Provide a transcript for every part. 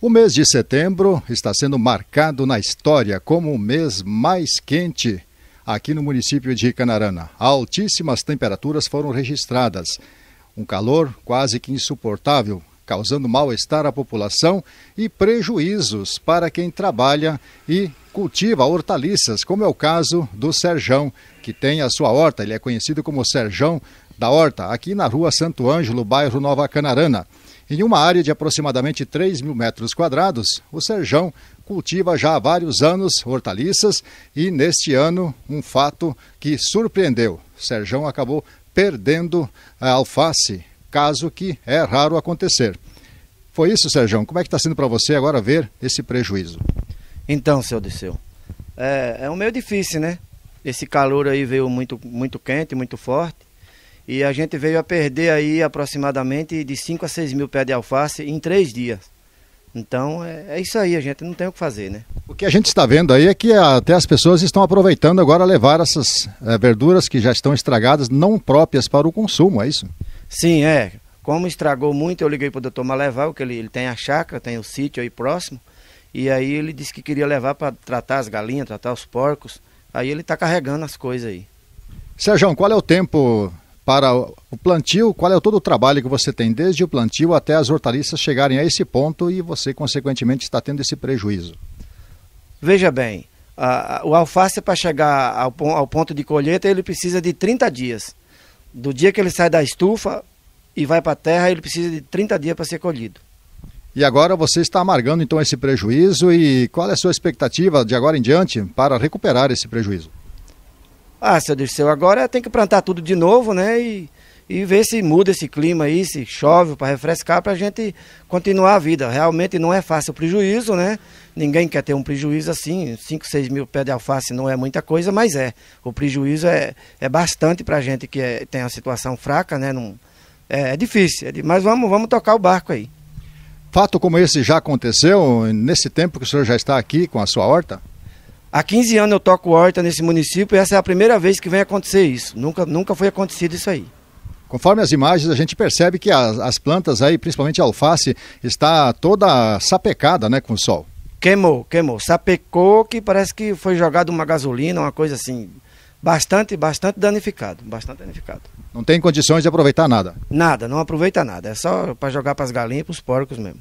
O mês de setembro está sendo marcado na história como o mês mais quente aqui no município de Canarana. Altíssimas temperaturas foram registradas. Um calor quase que insuportável, causando mal-estar à população e prejuízos para quem trabalha e cultiva hortaliças, como é o caso do Serjão, que tem a sua horta. Ele é conhecido como Serjão da Horta, aqui na rua Santo Ângelo, bairro Nova Canarana. Em uma área de aproximadamente 3 mil metros quadrados, o Serjão cultiva já há vários anos hortaliças e, neste ano, um fato que surpreendeu: o Serjão acabou perdendo a alface, caso que é raro acontecer. Foi isso, Serjão? Como é que está sendo para você agora ver esse prejuízo? Então, seu Odisseu, é, é um meio difícil, né? Esse calor aí veio muito, muito quente, muito forte. E a gente veio a perder aí aproximadamente de 5 a 6 mil pés de alface em três dias. Então é, é, isso aí, a gente não tem o que fazer, né? O que a gente está vendo aí é que até as pessoas estão aproveitando agora levar essas é, verduras que já estão estragadas, não próprias para o consumo, é isso? Sim, é. Como estragou muito, eu liguei para o doutor Maleval, que ele, ele tem a chácara, tem o sítio aí próximo, e aí ele disse que queria levar para tratar as galinhas, tratar os porcos, aí ele está carregando as coisas aí. Sérgio, qual é o tempo para o plantio, qual é todo o trabalho que você tem desde o plantio até as hortaliças chegarem a esse ponto e você, consequentemente, está tendo esse prejuízo? Veja bem, a, a, o alface para chegar ao, ao, ponto de colheita, ele precisa de 30 dias. Do dia que ele sai da estufa e vai para a terra, ele precisa de 30 dias para ser colhido. E agora você está amargando então esse prejuízo e qual é a sua expectativa de agora em diante para recuperar esse prejuízo? Ah, seu Dirceu, agora tem que plantar tudo de novo, né? E, e ver se muda esse clima aí, se chove para refrescar, para a gente continuar a vida. Realmente não é fácil o prejuízo, né? Ninguém quer ter um prejuízo assim. 5, 6 mil pés de alface não é muita coisa, mas é. O prejuízo é, é bastante para a gente que é, tem a situação fraca, né? é, é difícil, é, mas vamos, vamos tocar o barco aí. Fato como esse já aconteceu nesse tempo que o senhor já está aqui com a sua horta? Há 15 anos eu toco horta nesse município e essa é a primeira vez que vem acontecer isso. Nunca, nunca foi acontecido isso aí. Conforme as imagens, a gente percebe que as, as plantas aí, principalmente a alface, está toda sapecada, né, com o sol. Queimou, queimou. Sapecou que parece que foi jogado uma gasolina, uma coisa assim. Bastante, bastante danificado, bastante danificado. Não tem condições de aproveitar nada? Nada, não aproveita nada. É só para jogar para as galinhas e para os porcos mesmo.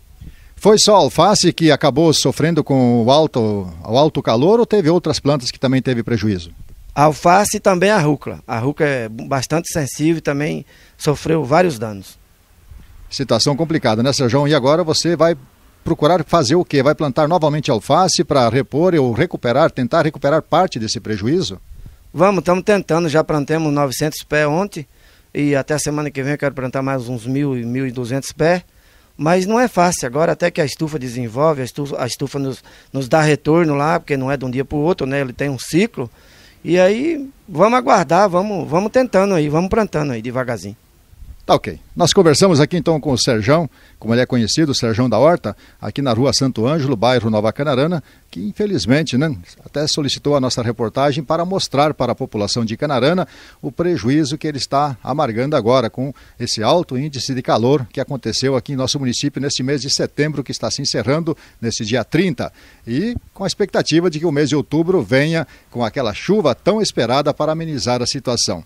Foi só alface que acabou sofrendo com o alto, o alto calor ou teve outras plantas que também teve prejuízo? A alface e também a rúcula. A rúcula é bastante sensível e também sofreu vários danos. Situação complicada, né, Sérgio? E agora você vai procurar fazer o quê? Vai plantar novamente alface para repor ou recuperar, tentar recuperar parte desse prejuízo? Vamos, estamos tentando. Já plantamos 900 pés ontem e até a semana que vem eu quero plantar mais uns 1.000 e 1.200 pés. Mas não é fácil agora, até que a estufa desenvolve, a estufa, a estufa nos, nos dá retorno lá, porque não é de um dia para o outro, né? Ele tem um ciclo. E aí vamos aguardar, vamos, vamos tentando aí, vamos plantando aí devagarzinho. Tá ok. Nós conversamos aqui então com o Serjão, como ele é conhecido, o Serjão da Horta, aqui na rua Santo Ângelo, bairro Nova Canarana, que infelizmente né, até solicitou a nossa reportagem para mostrar para a população de Canarana o prejuízo que ele está amargando agora com esse alto índice de calor que aconteceu aqui em nosso município neste mês de setembro, que está se encerrando nesse dia 30, e com a expectativa de que o mês de outubro venha com aquela chuva tão esperada para amenizar a situação.